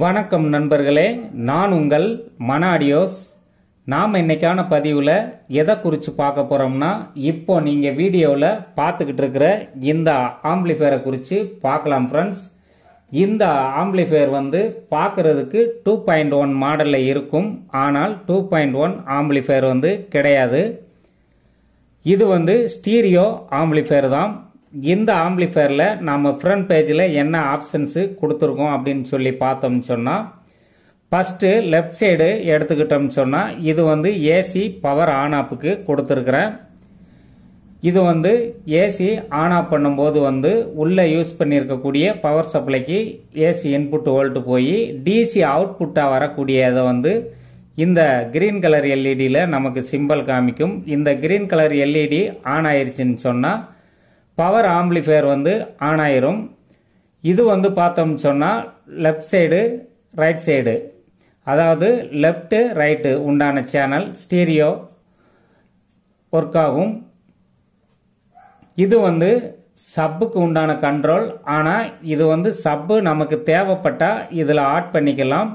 வணக்கம் நண்பர்களே நான் உங்கள் மனாடியோஸ் நாம் இன்னைக்கான பதிவில் எதை குறித்து பார்க்க போகிறோம்னா இப்போ நீங்கள் வீடியோவில் பார்த்துக்கிட்டு இருக்கிற இந்த ஆம்பிளிஃபேரை குறித்து பார்க்கலாம் ஃப்ரெண்ட்ஸ் இந்த ஆம்பிளிஃபேர் வந்து பார்க்குறதுக்கு டூ பாயிண்ட் ஒன் மாடலில் இருக்கும் ஆனால் டூ பாயிண்ட் ஒன் ஆம்பிளிஃபேர் வந்து கிடையாது இது வந்து ஸ்டீரியோ ஆம்பிளிஃபேர் தான் இந்த ஆம்பிளிஃபயரில் நம்ம ஃப்ரண்ட் பேஜில் என்ன ஆப்ஷன்ஸு கொடுத்துருக்கோம் அப்படின்னு சொல்லி பார்த்தோம்னு சொன்னால் ஃபஸ்ட்டு லெஃப்ட் சைடு எடுத்துக்கிட்டோம்னு சொன்னால் இது வந்து ஏசி பவர் ஆன் கொடுத்துருக்குறேன் இது வந்து ஏசி ஆன் ஆஃப் பண்ணும்போது வந்து உள்ளே யூஸ் பண்ணியிருக்கக்கூடிய பவர் சப்ளைக்கு ஏசி இன்புட் ஓல்ட்டு போய் டிசி அவுட்புட்டாக வரக்கூடியதை வந்து இந்த கிரீன் கலர் எல்இடியில் நமக்கு சிம்பிள் காமிக்கும் இந்த green colour LED on e ஆயிடுச்சுன்னு சொன்னால் பவர் ஆம்பிளிஃபையர் வந்து ஆன் ஆயிரும் இது வந்து பார்த்தோம்னு சொன்னால் லெஃப்ட் சைடு ரைட் சைடு அதாவது லெஃப்ட்டு ரைட்டு உண்டான சேனல் ஸ்டீரியோ ஒர்க் ஆகும் இது வந்து சப்புக்கு உண்டான கண்ட்ரோல் ஆனால் இது வந்து சப்பு நமக்கு தேவைப்பட்டால் இதில் ஆட் பண்ணிக்கலாம்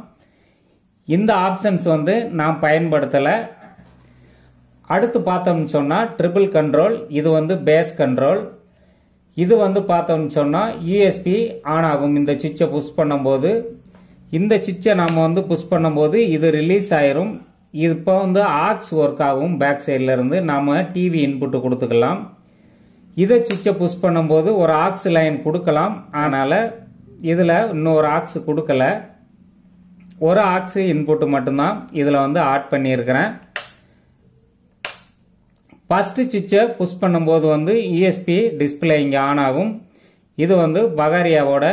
இந்த ஆப்ஷன்ஸ் வந்து நான் பயன்படுத்தலை அடுத்து பார்த்தோம்னு சொன்னால் ட்ரிபிள் கண்ட்ரோல் இது வந்து பேஸ் கண்ட்ரோல் இது வந்து பார்த்தோம்னு சொன்னால் யூஎஸ்பி e ஆன் ஆகும் இந்த சுவிட்சை புஷ் பண்ணும்போது இந்த சுவிட்சை நம்ம வந்து புஷ் பண்ணும்போது இது ரிலீஸ் ஆயிரும் இப்போ வந்து ஆக்ஸ் ஒர்க் ஆகும் பேக் சைட்லேருந்து நம்ம டிவி இன்புட்டு கொடுத்துக்கலாம் இதை சுவிட்சை புஷ் பண்ணும்போது ஒரு ஆக்ஸ் லைன் கொடுக்கலாம் ஆனால் இதில் இன்னொரு ஆக்ஸ் கொடுக்கல ஒரு ஆக்ஸு இன்புட்டு மட்டும்தான் இதில் வந்து ஆட் பண்ணியிருக்கிறேன் ஃபஸ்ட்டு சுவிட்சை புஷ் பண்ணும்போது வந்து யூஎஸ்பி டிஸ்பிளே இங்கே ஆன் ஆகும் இது வந்து பகாரியாவோட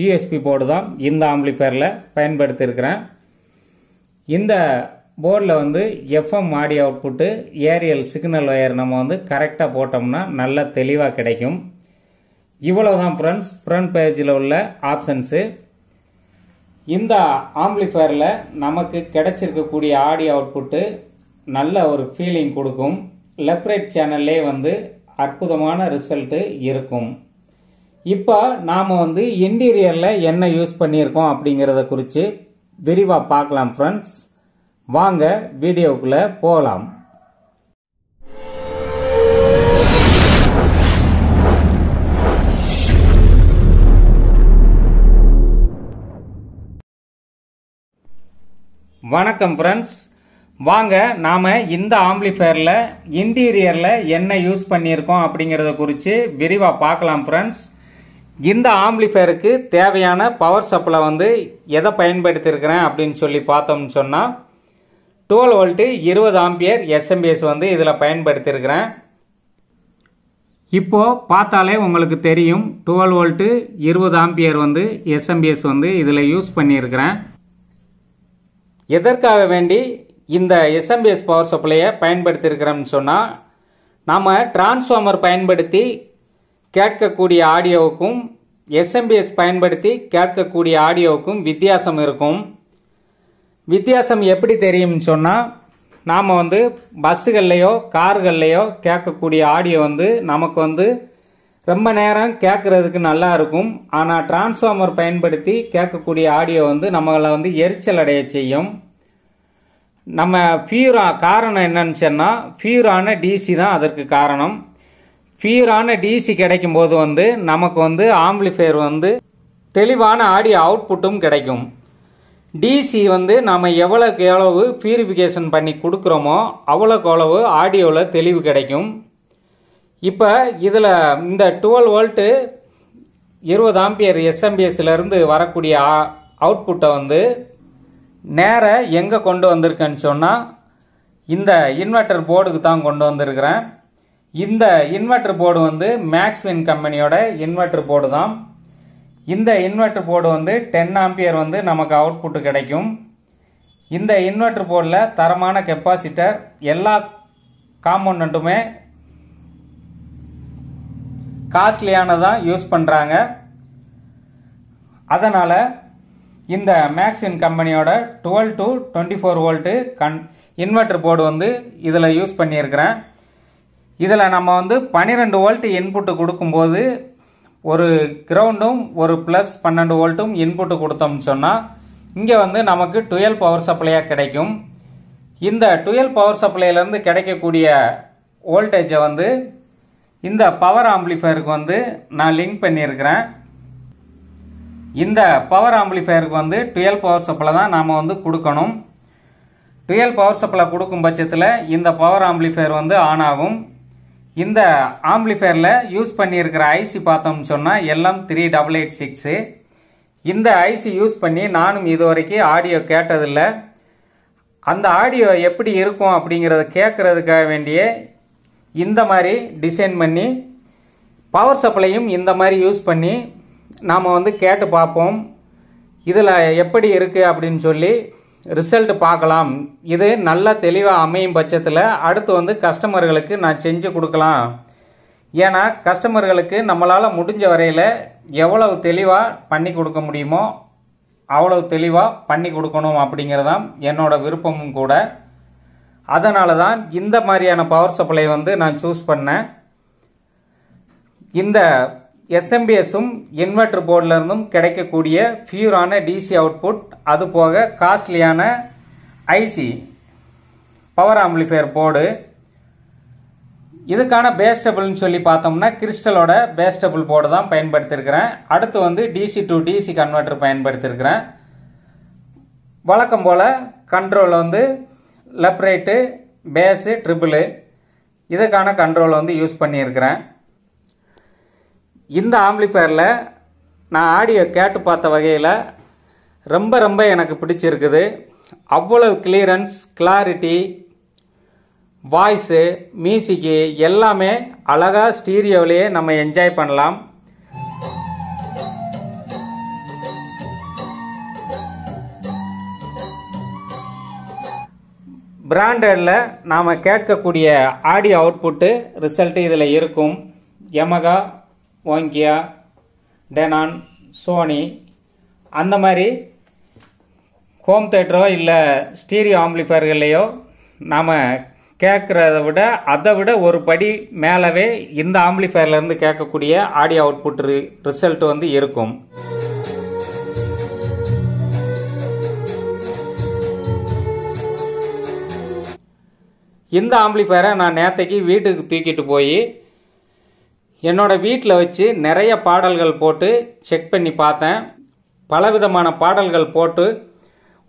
யூஎஸ்பி e போர்டு தான் இந்த ஆம்ப்ளிஃபயரில் பயன்படுத்தியிருக்கிறேன் இந்த போர்டில் வந்து FM audio output aerial signal wire நம்ம வந்து கரெக்டாக போட்டோம்னா நல்லா தெளிவாக கிடைக்கும் இவ்வளோ தான் ஃப்ரெண்ட்ஸ் ஃப்ரண்ட் பேஜில் உள்ள ஆப்ஷன்ஸு இந்த ஆம்ப்ளிஃபயரில் நமக்கு கிடைச்சிருக்கக்கூடிய ஆடியோ அவுட்புட்டு நல்ல ஒரு ஃபீலிங் கொடுக்கும் லெப்ரைட் சேனல்லே வந்து அற்புதமான ரிசல்ட்டு இருக்கும் இப்போ நாம் வந்து இன்டீரியரில் என்ன யூஸ் பண்ணியிருக்கோம் அப்படிங்கிறத குறித்து விரிவாக பார்க்கலாம் ஃப்ரெண்ட்ஸ் வாங்க வீடியோக்குள்ளே போகலாம் வணக்கம் ஃப்ரெண்ட்ஸ் வாங்க நாம் இந்த ஆம்பிளிஃபயர்ல இன்டீரியரில் என்ன யூஸ் பண்ணியிருக்கோம் அப்படிங்கிறத குறித்து விரிவாக பார்க்கலாம் ஃப்ரெண்ட்ஸ் இந்த ஆம்பிளிஃபயருக்கு தேவையான பவர் சப்ளை வந்து எதை பயன்படுத்தியிருக்கிறேன் அப்படின்னு சொல்லி பார்த்தோம்னு சொன்னால் டுவெல் வோல்ட்டு இருபது ஆம்பியர் எஸ்எம்பிஎஸ் வந்து இதில் பயன்படுத்தியிருக்கிறேன் இப்போது பார்த்தாலே உங்களுக்கு தெரியும் டுவெல் வோல்ட்டு இருபது ஆம்பியர் வந்து எஸ்எம்பிஎஸ் வந்து இதில் யூஸ் பண்ணியிருக்கிறேன் எதற்காக வேண்டி இந்த எஸ்எம்பிஎஸ் பவர் சப்ளையை பயன்படுத்தியிருக்கிறோம்னு சொன்னால் நாம் டிரான்ஸ்ஃபார்மர் பயன்படுத்தி கேட்கக்கூடிய ஆடியோவுக்கும் எஸ்எம்பிஎஸ் பயன்படுத்தி கேட்கக்கூடிய ஆடியோவுக்கும் வித்தியாசம் இருக்கும் வித்தியாசம் எப்படி தெரியும்னு சொன்னால் நாம் வந்து பஸ்ஸுகள்லையோ கார்கள்லையோ கேட்கக்கூடிய ஆடியோ வந்து நமக்கு வந்து ரொம்ப நேரம் கேட்குறதுக்கு நல்லா இருக்கும் ஆனால் டிரான்ஸ்ஃபார்மர் பயன்படுத்தி கேட்கக்கூடிய ஆடியோ வந்து நம்மளை வந்து எரிச்சல் அடைய செய்யும் நம்ம ஃபியூரா காரணம் என்னன்னு சொன்னால் ஃபியூரான டிசி தான் அதற்கு காரணம் ஃபியூரான டிசி கிடைக்கும் போது வந்து நமக்கு வந்து ஆம்பிளிஃபையர் வந்து தெளிவான ஆடியோ அவுட்புட்டும் கிடைக்கும் டிசி வந்து நாம் எவ்வளோக்கு எவ்வளவு பியூரிஃபிகேஷன் பண்ணி கொடுக்குறோமோ அவ்வளோக்கு அவ்வளவு ஆடியோவில் தெளிவு கிடைக்கும் இப்போ இதில் இந்த டுவெல் வோல்ட்டு இருபது ஆம்பியர் எஸ்எம்பிஎஸ்லேருந்து வரக்கூடிய அவுட்புட்டை வந்து நேர எங்கே கொண்டு வந்திருக்கேன்னு சொன்னால் இந்த இன்வெர்ட்டர் போர்டுக்கு தான் கொண்டு வந்திருக்கிறேன் இந்த இன்வெர்டர் போர்டு வந்து மேக்ஸ்வின் கம்பெனியோட இன்வெர்டர் போர்டு தான் இந்த இன்வெர்டர் போர்டு வந்து டென் ஆம்பியர் வந்து நமக்கு அவுட்புட்டு கிடைக்கும் இந்த இன்வெர்டர் போர்டில் தரமான கெப்பாசிட்டர் எல்லா காம்போனண்ட்டுமே காஸ்ட்லியானதான் யூஸ் பண்ணுறாங்க அதனால் இந்த மேக்ஸின் கம்பெனியோட twelve to twenty four volt கன் இன்வெர்டர் போர்டு வந்து இதில் யூஸ் பண்ணியிருக்கிறேன் இதில் நம்ம வந்து பன்னிரெண்டு வோல்ட் இன்புட்டு கொடுக்கும்போது ஒரு கிரவுண்டும் ஒரு ப்ளஸ் பன்னெண்டு வோல்ட்டும் இன்புட்டு கொடுத்தோம்னு சொன்னால் இங்கே வந்து நமக்கு டுவெல் பவர் சப்ளையாக கிடைக்கும் இந்த டுவெல் பவர் சப்ளையிலேருந்து கிடைக்கக்கூடிய வோல்டேஜை வந்து இந்த பவர் ஆம்ப்ளிஃபயருக்கு வந்து நான் லிங்க் பண்ணியிருக்கிறேன் இந்த பவர் ஆம்பிளிஃபையருக்கு வந்து டுவெல் பவர் சப்ளை தான் நாம் வந்து கொடுக்கணும் டுவெல் பவர் சப்ளை கொடுக்கும் பட்சத்தில் இந்த பவர் ஆம்பிளிஃபையர் வந்து ஆன் ஆகும் இந்த ஆம்பிளிஃபையரில் யூஸ் பண்ணியிருக்கிற ஐசி பார்த்தோம்னு சொன்னால் எல்லாம் த்ரீ டபுள் எயிட் சிக்ஸு இந்த ஐசி யூஸ் பண்ணி நானும் இது வரைக்கும் ஆடியோ கேட்டதில்லை அந்த ஆடியோ எப்படி இருக்கும் அப்படிங்கிறத கேட்குறதுக்காக வேண்டிய இந்த மாதிரி டிசைன் பண்ணி பவர் சப்ளையும் இந்த மாதிரி யூஸ் பண்ணி நாம் வந்து கேட்டு பார்ப்போம் இதில் எப்படி இருக்குது அப்படின்னு சொல்லி ரிசல்ட் பார்க்கலாம் இது நல்ல தெளிவாக அமையும் பட்சத்தில் அடுத்து வந்து கஸ்டமர்களுக்கு நான் செஞ்சு கொடுக்கலாம் ஏன்னா கஸ்டமர்களுக்கு நம்மளால் முடிஞ்ச வரையில் எவ்வளவு தெளிவாக பண்ணி கொடுக்க முடியுமோ அவ்வளவு தெளிவாக பண்ணி கொடுக்கணும் அப்படிங்கிறதான் என்னோட விருப்பமும் கூட அதனால தான் இந்த மாதிரியான பவர் சப்ளை வந்து நான் சூஸ் பண்ணேன் இந்த எஸ்எம்பிஎஸும் இன்வெர்டர் போர்டிலிருந்தும் கிடைக்கக்கூடிய ஃபியூரான டிசி அவுட்புட் அது போக காஸ்ட்லியான ஐசி பவர் amplifier போர்டு இதுக்கான பேஸ் சொல்லி பார்த்தோம்னா கிறிஸ்டலோட பேஸ் டபுள் போர்டு தான் பயன்படுத்தியிருக்கிறேன் அடுத்து வந்து டிசி டு டிசி கன்வெர்டர் பயன்படுத்தியிருக்கிறேன் வழக்கம் போல் கண்ட்ரோல் வந்து லெப்ரேட்டு base ட்ரிபிளு இதுக்கான control வந்து யூஸ் பண்ணியிருக்கிறேன் இந்த ஆம்ப்ளிஃபயரில் நான் ஆடியோ கேட்டு பார்த்த வகையில் ரொம்ப ரொம்ப எனக்கு பிடிச்சிருக்குது அவ்வளவு கிளியரன்ஸ் கிளாரிட்டி வாய்ஸு மியூசிக்கு எல்லாமே அழகாக ஸ்டீரியோவிலேயே நம்ம என்ஜாய் பண்ணலாம் பிராண்டடில் நாம் கேட்கக்கூடிய ஆடியோ அவுட்புட்டு ரிசல்ட்டு இதில் இருக்கும் எமகா ஓங்கியா டெனான் சோனி அந்த மாதிரி ஹோம் தேட்டரோ இல்லை ஸ்டீரியோ ஆம்பிளிஃபயர்கள்லையோ நாம் கேட்குறத விட அதை விட ஒரு படி மேலவே இந்த ஆம்பிளிஃபயர்லேருந்து கேட்கக்கூடிய ஆடியோ அவுட்புட் ரிசல்ட் வந்து இருக்கும் இந்த ஆம்பிளிஃபயரை நான் நேற்றைக்கு வீட்டுக்கு தூக்கிட்டு போய் என்னோட வீட்டில் வச்சு நிறைய பாடல்கள் போட்டு செக் பண்ணி பார்த்தேன் பலவிதமான பாடல்கள் போட்டு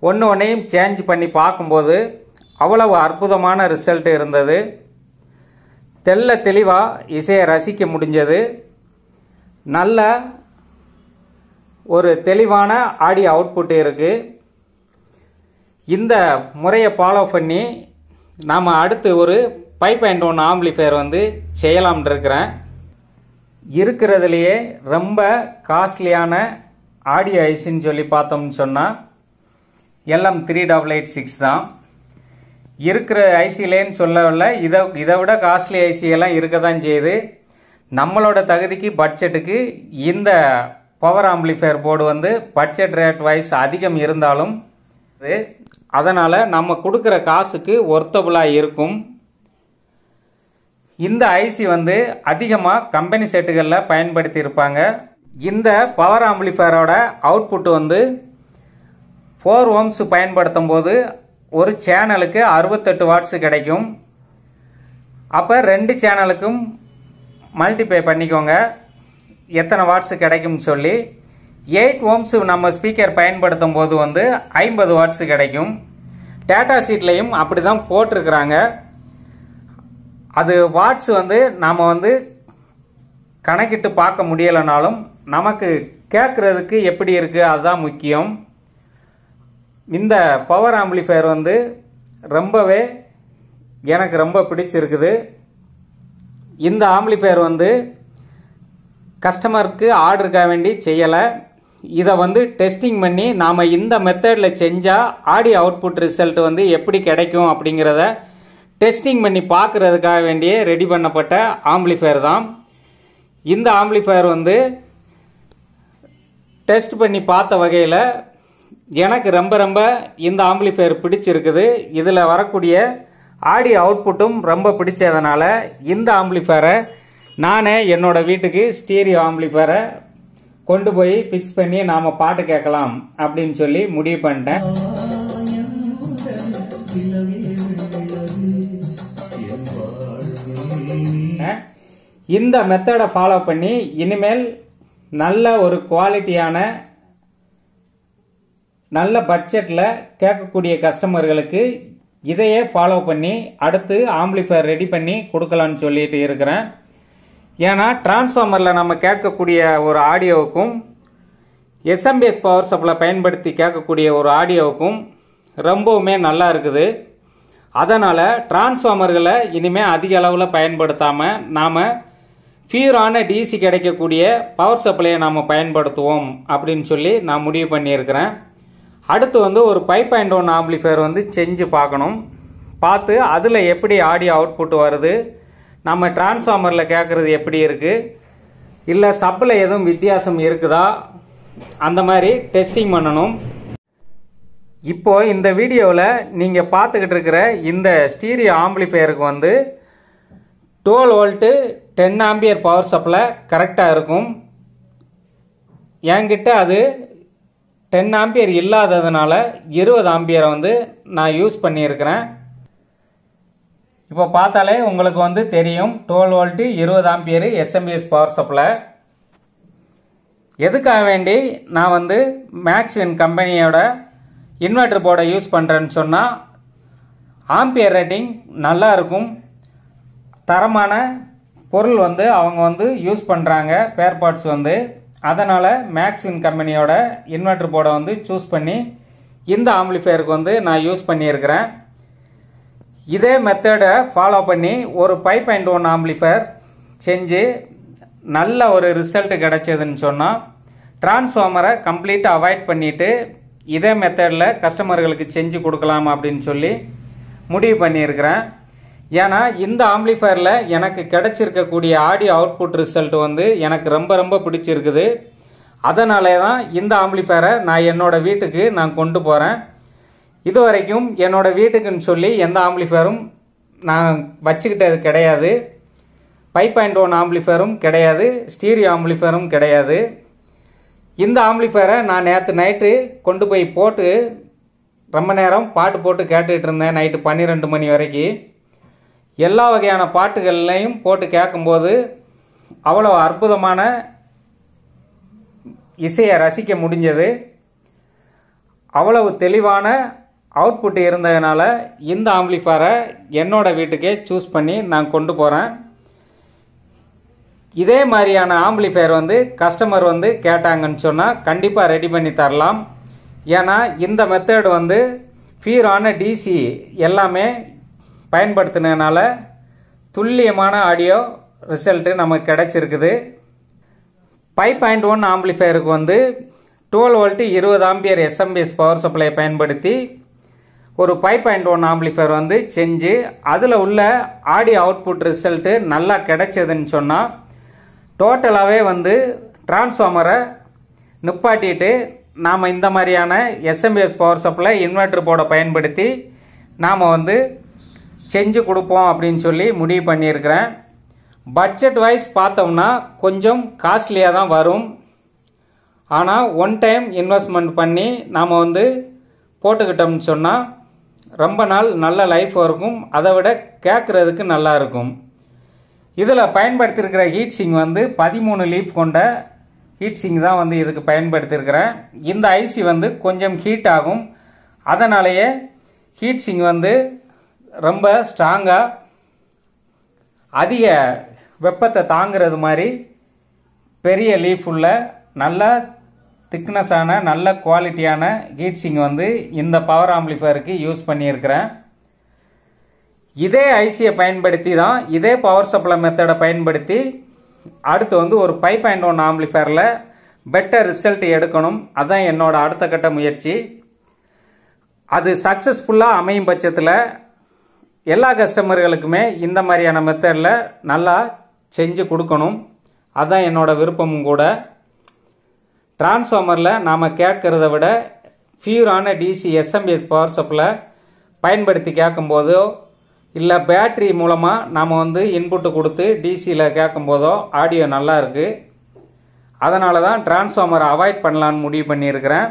ஒன்று ஒன்றையும் சேஞ்ச் பண்ணி பார்க்கும்போது அவ்வளவு அற்புதமான ரிசல்ட் இருந்தது தெல்ல தெளிவாக இசையை ரசிக்க முடிஞ்சது நல்ல ஒரு தெளிவான ஆடியோ அவுட்புட் இருக்குது இந்த முறையை ஃபாலோ பண்ணி நாம் அடுத்து ஒரு பைப் பாயிண்ட் ஒன் ஆம்பிளிஃபையர் வந்து செய்யலாம்னு இருக்கிறேன் இருக்கிறதுலையே ரொம்ப காஸ்ட்லியான ஆடியோ ஐஸின்னு சொல்லி பார்த்தோம்னு சொன்னால் எல்லாம் த்ரீ டபுள் எயிட் சிக்ஸ் தான் இருக்கிற ஐசிலேன்னு சொல்லவில்லை இதை இதை விட காஸ்ட்லி ஐசியெல்லாம் இருக்க தான் செய்யுது நம்மளோட தகுதிக்கு பட்ஜெட்டுக்கு இந்த பவர் ஆம்பிளிஃபையர் போர்டு வந்து பட்ஜெட் ரேட் வைஸ் அதிகம் இருந்தாலும் அதனால் நம்ம கொடுக்குற காசுக்கு ஒர்த்தபுளாக இருக்கும் இந்த ஐசி வந்து அதிகமாக கம்பெனி செட்டுகளில் பயன்படுத்தி இருப்பாங்க இந்த பவர் ஆம்பிளிஃபயரோட அவுட்புட் வந்து ஃபோர் ஓம்ஸ் பயன்படுத்தும் போது ஒரு சேனலுக்கு அறுபத்தெட்டு வாட்ஸ் கிடைக்கும் அப்போ ரெண்டு சேனலுக்கும் மல்டிப்ளை பண்ணிக்கோங்க எத்தனை வாட்ஸ் கிடைக்கும்னு சொல்லி எயிட் ஓம்ஸ் நம்ம ஸ்பீக்கர் பயன்படுத்தும் போது வந்து ஐம்பது வாட்ஸ் கிடைக்கும் டேட்டா ஷீட்லையும் அப்படி தான் போட்டிருக்கிறாங்க அது வாட்ஸ் வந்து நாம் வந்து கணக்கிட்டு பார்க்க முடியலைனாலும் நமக்கு கேட்குறதுக்கு எப்படி இருக்குது அதுதான் முக்கியம் இந்த பவர் ஆம்பிளிஃபயர் வந்து ரொம்பவே எனக்கு ரொம்ப பிடிச்சிருக்குது இந்த ஆம்பிளிஃபயர் வந்து கஸ்டமருக்கு ஆர்டருக்காக வேண்டி செய்யலை இதை வந்து டெஸ்டிங் பண்ணி நாம் இந்த மெத்தடில் செஞ்சால் ஆடியோ அவுட்புட் ரிசல்ட் வந்து எப்படி கிடைக்கும் அப்படிங்கிறத டெஸ்டிங் பண்ணி பார்க்குறதுக்காக வேண்டியே ரெடி பண்ணப்பட்ட ஆம்பிளிஃபயர் தான் இந்த ஆம்பிளிஃபயர் வந்து டெஸ்ட் பண்ணி பார்த்த வகையில் எனக்கு ரொம்ப ரொம்ப இந்த ஆம்பிளிஃபயர் பிடிச்சிருக்குது இதில் வரக்கூடிய ஆடியோ அவுட்புட்டும் ரொம்ப பிடிச்சதுனால இந்த ஆம்பிளிஃபயரை நானே என்னோடய வீட்டுக்கு ஸ்டீரியோ ஆம்பிளிஃபயரை கொண்டு போய் ஃபிக்ஸ் பண்ணி நாம் பாட்டு கேட்கலாம் அப்படின்னு சொல்லி முடிவு பண்ணிட்டேன் இந்த மெத்தடை ஃபாலோ பண்ணி இனிமேல் நல்ல ஒரு குவாலிட்டியான நல்ல பட்ஜெட்டில் கேட்கக்கூடிய கஸ்டமர்களுக்கு இதையே ஃபாலோ பண்ணி அடுத்து ஆம்பிளிஃபயர் ரெடி பண்ணி கொடுக்கலான்னு சொல்லிட்டு இருக்கிறேன் ஏன்னா டிரான்ஸ்ஃபார்மரில் நம்ம கேட்கக்கூடிய ஒரு ஆடியோவுக்கும் எஸ்எம்பிஎஸ் பவர் சப்ளை பயன்படுத்தி கேட்கக்கூடிய ஒரு ஆடியோவுக்கும் ரொம்பவுமே நல்லா இருக்குது அதனால் டிரான்ஸ்ஃபார்மர்களை இனிமேல் அதிக அளவில் பயன்படுத்தாமல் நாம் ஃபியூரான டிசி கிடைக்கக்கூடிய பவர் சப்ளையை நாம் பயன்படுத்துவோம் அப்படின்னு சொல்லி நான் முடிவு பண்ணியிருக்கிறேன் அடுத்து வந்து ஒரு பைப் பாயிண்ட் ஒன் ஆம்பிளிஃபையர் வந்து செஞ்சு பார்க்கணும் பார்த்து அதில் எப்படி ஆடியோ அவுட்புட் வருது நம்ம டிரான்ஸ்ஃபார்மரில் கேட்குறது எப்படி இருக்குது இல்லை சப்பில் எதுவும் வித்தியாசம் இருக்குதா அந்த மாதிரி டெஸ்டிங் பண்ணணும் இப்போ இந்த வீடியோவில் நீங்கள் பார்த்துக்கிட்டு இருக்கிற இந்த ஸ்டீரியோ ஆம்பிளிஃபையருக்கு வந்து twelve volt ten ampere power supply கரெக்டாக இருக்கும் என்கிட்ட அது டென் ஆம்பியர் இல்லாததுனால இருபது ஆம்பியரை வந்து நான் யூஸ் பண்ணியிருக்கிறேன் இப்போ பார்த்தாலே உங்களுக்கு வந்து தெரியும் டுவெல் வோல்ட்டு இருபது ஆம்பியர் எஸ்எம்பிஎஸ் பவர் சப்ளை எதுக்காக வேண்டி நான் வந்து மேக்ஸ்வின் கம்பெனியோட இன்வெர்டர் போர்டை யூஸ் பண்ணுறேன்னு சொன்னால் ஆம்பியர் ரேட்டிங் நல்லா இருக்கும் தரமான பொருள் வந்து அவங்க வந்து யூஸ் பண்ணுறாங்க பேர் பார்ட்ஸ் வந்து அதனால் மேக்ஸின் கம்பெனியோட இன்வெர்டர் போர்டை வந்து சூஸ் பண்ணி இந்த ஆம்பிளிஃபையருக்கு வந்து நான் யூஸ் பண்ணியிருக்கிறேன் இதே மெத்தடை ஃபாலோ பண்ணி ஒரு ஃபைவ் பாயிண்ட் ஒன் ஆம்பிளிஃபையர் செஞ்சு நல்ல ஒரு ரிசல்ட் கிடச்சதுன்னு சொன்னால் டிரான்ஸ்ஃபார்மரை கம்ப்ளீட்டாக அவாய்ட் பண்ணிவிட்டு இதே மெத்தடில் கஸ்டமர்களுக்கு செஞ்சு கொடுக்கலாம் அப்படின்னு சொல்லி முடிவு பண்ணியிருக்கிறேன் ஏன்னா இந்த ஆம்பிளிஃபயரில் எனக்கு கிடச்சிருக்கக்கூடிய ஆடியோ அவுட்புட் ரிசல்ட் வந்து எனக்கு ரொம்ப ரொம்ப பிடிச்சிருக்குது அதனாலே தான் இந்த ஆம்பிளிஃபயரை நான் என்னோடய வீட்டுக்கு நான் கொண்டு போகிறேன் இது வரைக்கும் என்னோடய வீட்டுக்குன்னு சொல்லி எந்த ஆம்பிளிஃபயரும் நான் வச்சுக்கிட்டது கிடையாது ஃபைவ் பாயிண்ட் ஒன் ஆம்பிளிஃபயரும் கிடையாது ஸ்டீரியோ ஆம்பிளிஃபயரும் கிடையாது இந்த ஆம்ப்ளிஃபயரை நான் நேற்று நைட்டு கொண்டு போய் போட்டு ரொம்ப நேரம் பாட்டு போட்டு கேட்டுக்கிட்டு இருந்தேன் நைட்டு பன்னிரெண்டு மணி வரைக்கும் எல்லா வகையான பாட்டுகள்லையும் போட்டு கேட்கும்போது அவ்வளோ அற்புதமான இசையை ரசிக்க முடிஞ்சது அவ்வளவு தெளிவான அவுட்புட் இருந்ததுனால இந்த ஆம்ப்ளிஃபயரை என்னோடய வீட்டுக்கே சூஸ் பண்ணி நான் கொண்டு போகிறேன் இதே மாதிரியான ஆம்பிளிஃபையர் வந்து கஸ்டமர் வந்து கேட்டாங்கன்னு சொன்னால் கண்டிப்பாக ரெடி பண்ணி தரலாம் ஏன்னா இந்த மெத்தேடு வந்து ஃபீரான டிசி எல்லாமே பயன்படுத்தினால துல்லியமான ஆடியோ ரிசல்ட்டு நமக்கு கிடச்சிருக்குது ஃபைவ் பாயிண்ட் ஒன் ஆம்பிளிஃபையருக்கு வந்து டுவெல் வோல்ட்டு இருபது ஆம்பியர் எஸ்எம்பிஎஸ் பவர் சப்ளை பயன்படுத்தி ஒரு ஃபைவ் பாயிண்ட் ஒன் ஆம்பிளிஃபையர் வந்து செஞ்சு அதில் உள்ள ஆடியோ அவுட்புட் ரிசல்ட்டு நல்லா கிடைச்சதுன்னு சொன்னால் டோட்டலாகவே வந்து டிரான்ஸ்ஃபார்மரை நிப்பாட்டிட்டு நாம் இந்த மாதிரியான எஸ்எம்எஸ் பவர் சப்ளை இன்வெர்டர் போர்டை பயன்படுத்தி நாம் வந்து செஞ்சு கொடுப்போம் அப்படின்னு சொல்லி முடிவு பண்ணியிருக்கிறேன் பட்ஜெட் வைஸ் பார்த்தோம்னா கொஞ்சம் காஸ்ட்லியாக தான் வரும் ஆனால் ஒன் டைம் இன்வெஸ்ட்மெண்ட் பண்ணி நாம் வந்து போட்டுக்கிட்டோம்னு சொன்னால் ரொம்ப நாள் நல்ல லைஃப் இருக்கும் அதை விட கேட்குறதுக்கு நல்லாயிருக்கும் இதில் பயன்படுத்தியிருக்கிற ஹீட்சிங் வந்து பதிமூணு லீஃப் கொண்ட ஹீட்சிங் தான் வந்து இதுக்கு பயன்படுத்தியிருக்கிறேன் இந்த ஐசி வந்து கொஞ்சம் ஹீட் ஆகும் அதனாலேயே ஹீட்சிங் வந்து ரொம்ப ஸ்ட்ராங்காக அதிக வெப்பத்தை தாங்கிறது மாதிரி பெரிய லீஃப் உள்ள நல்ல திக்னஸான நல்ல குவாலிட்டியான ஹீட்சிங் வந்து இந்த பவர் ஆம்பிளிஃபருக்கு யூஸ் பண்ணியிருக்கிறேன் இதே ஐசியை பயன்படுத்தி தான் இதே பவர் சப்ளை மெத்தடை பயன்படுத்தி அடுத்து வந்து ஒரு பைப் பாயிண்ட் ஒன் ஆம்பிளிஃபேரில் பெட்டர் ரிசல்ட் எடுக்கணும் அதுதான் என்னோட அடுத்த கட்ட முயற்சி அது சக்ஸஸ்ஃபுல்லாக அமையும் பட்சத்தில் எல்லா கஸ்டமர்களுக்குமே இந்த மாதிரியான மெத்தடில் நல்லா செஞ்சு கொடுக்கணும் அதுதான் என்னோடய விருப்பமும் கூட டிரான்ஸ்ஃபார்மரில் நாம் கேட்கறதை விட ஃபியூரான டிசி எஸ்எம்பிஎஸ் பவர் சப்ளை பயன்படுத்தி கேட்கும்போதோ இல்லை பேட்ரி மூலமாக நாம் வந்து இன்புட்டு கொடுத்து டிசியில் கேட்கும் போதோ ஆடியோ நல்லா இருக்குது அதனால தான் டிரான்ஸ்ஃபார்மரை அவாய்ட் பண்ணலான்னு முடிவு பண்ணியிருக்கிறேன்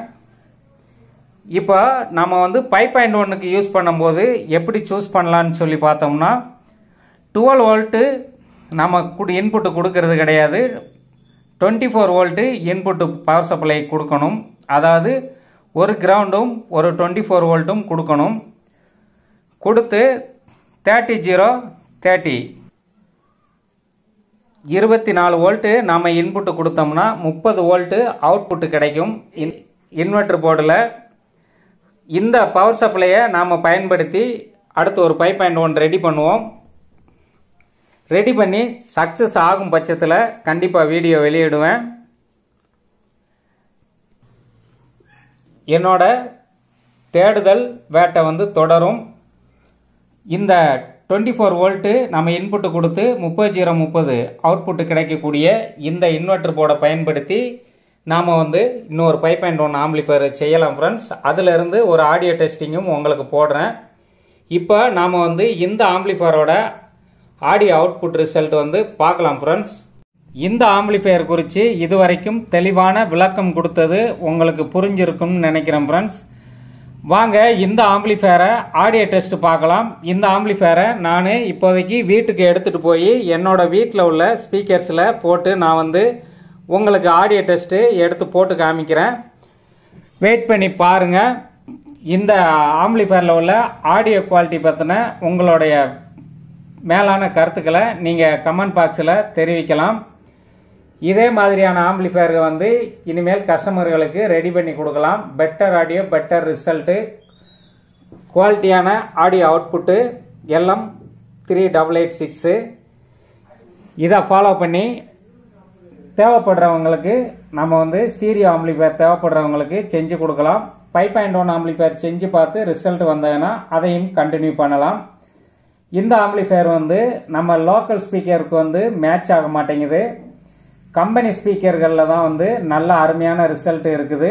இப்போ நம்ம வந்து ஃபைவ் பாயிண்ட் ஒன்றுக்கு யூஸ் பண்ணும்போது எப்படி சூஸ் பண்ணலான்னு சொல்லி பார்த்தோம்னா டுவெல் வோல்ட்டு நம்ம குடி இன்புட்டு கொடுக்கறது கிடையாது twenty four volt input power supply கொடுக்கணும் அதாவது ஒரு கிரவுண்டும் ஒரு டுவெண்ட்டி ஃபோர் வோல்ட்டும் கொடுக்கணும் கொடுத்து தேர்ட்டி ஜீரோ தேர்ட்டி இருபத்தி நாலு வோல்ட்டு நாம் இன்புட்டு கொடுத்தோம்னா முப்பது வோல்ட்டு அவுட்புட்டு கிடைக்கும் இன் இன்வெர்டர் போர்டில் இந்த பவர் சப்ளையை நாம் பயன்படுத்தி அடுத்து ஒரு பைப் பாயிண்ட் ஒன் ரெடி பண்ணுவோம் ரெடி பண்ணி சக்ஸஸ் ஆகும் பட்சத்தில் கண்டிப்பாக வீடியோ வெளியிடுவேன் என்னோட தேடுதல் வேட்டை வந்து தொடரும் இந்த டுவெண்ட்டி ஃபோர் வோல்ட்டு நம்ம இன்புட்டு கொடுத்து முப்பது ஜீரோ முப்பது அவுட்புட்டு கிடைக்கக்கூடிய இந்த இன்வெர்டர் போர்டை பயன்படுத்தி நாம் வந்து இன்னொரு பைப் பாயிண்ட் ஒன் ஆம்பிளிஃபயர் செய்யலாம் ஃப்ரெண்ட்ஸ் அதிலிருந்து ஒரு ஆடியோ டெஸ்டிங்கும் உங்களுக்கு போடுறேன் இப்போ நாம் வந்து இந்த ஆம்பிளிஃபயரோட ஆடியோ அவுட்புட் ரிசல்ட் வந்து பார்க்கலாம் ஃப்ரெண்ட்ஸ் இந்த ஆம்பிளிஃபயர் குறித்து இதுவரைக்கும் தெளிவான விளக்கம் கொடுத்தது உங்களுக்கு புரிஞ்சிருக்கும்னு நினைக்கிறேன் ஃப்ரெண்ட்ஸ் வாங்க இந்த ஆம்பிளிஃபேரை ஆடியோ டெஸ்ட் பார்க்கலாம் இந்த ஆம்பிளிஃபேரை நான் இப்போதைக்கு வீட்டுக்கு எடுத்துகிட்டு போய் என்னோடய வீட்டில் உள்ள ஸ்பீக்கர்ஸில் போட்டு நான் வந்து உங்களுக்கு ஆடியோ டெஸ்ட்டு எடுத்து போட்டு காமிக்கிறேன் வெயிட் பண்ணி பாருங்கள் இந்த ஆம்பிளிஃபேரில் உள்ள ஆடியோ குவாலிட்டி பற்றின உங்களுடைய மேலான கருத்துக்களை நீங்கள் கமெண்ட் பாக்ஸில் தெரிவிக்கலாம் இதே மாதிரியான ஆம்பிளிஃபயர்கள் வந்து இனிமேல் கஸ்டமர்களுக்கு ரெடி பண்ணி கொடுக்கலாம் பெட்டர் ஆடியோ பெட்டர் ரிசல்ட்டு குவாலிட்டியான ஆடியோ அவுட்புட்டு எல்லாம் த்ரீ டபுள் எயிட் சிக்ஸு இதை ஃபாலோ பண்ணி தேவைப்படுறவங்களுக்கு நம்ம வந்து ஸ்டீரியோ ஆம்பிளிஃபயர் தேவைப்படுறவங்களுக்கு செஞ்சு கொடுக்கலாம் ஃபைவ் பாயிண்ட் ஒன் ஆம்பிளிஃபயர் செஞ்சு பார்த்து ரிசல்ட் வந்ததுன்னா அதையும் கண்டினியூ பண்ணலாம் இந்த ஆம்பிளிஃபயர் வந்து நம்ம லோக்கல் ஸ்பீக்கருக்கு வந்து மேட்ச் ஆக மாட்டேங்குது கம்பெனி ஸ்பீக்கர்களில் தான் வந்து நல்ல அருமையான ரிசல்ட் இருக்குது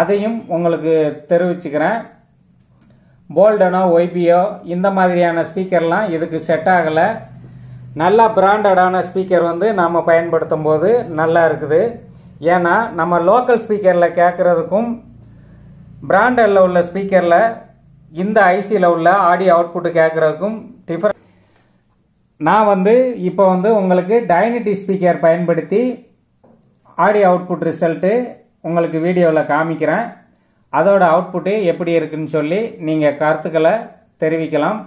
அதையும் உங்களுக்கு தெரிவிச்சுக்கிறேன் போல்டனோ ஒய்பியோ இந்த மாதிரியான ஸ்பீக்கர்லாம் இதுக்கு செட் ஆகலை நல்ல பிராண்டடான ஸ்பீக்கர் வந்து நாம் பயன்படுத்தும் போது நல்லா இருக்குது ஏன்னா நம்ம லோக்கல் ஸ்பீக்கரில் கேட்குறதுக்கும் பிராண்டில் உள்ள ஸ்பீக்கரில் இந்த ஐசியில் உள்ள ஆடியோ புட்டு கேட்குறதுக்கும் டிஃபர் நான் வந்து இப்போ வந்து உங்களுக்கு டைனிட்டி ஸ்பீக்கர் பயன்படுத்தி ஆடியோ அவுட்புட் ரிசல்ட்டு உங்களுக்கு வீடியோவில் காமிக்கிறேன் அதோட அவுட்புட்டு எப்படி இருக்குன்னு சொல்லி நீங்கள் கருத்துக்களை தெரிவிக்கலாம்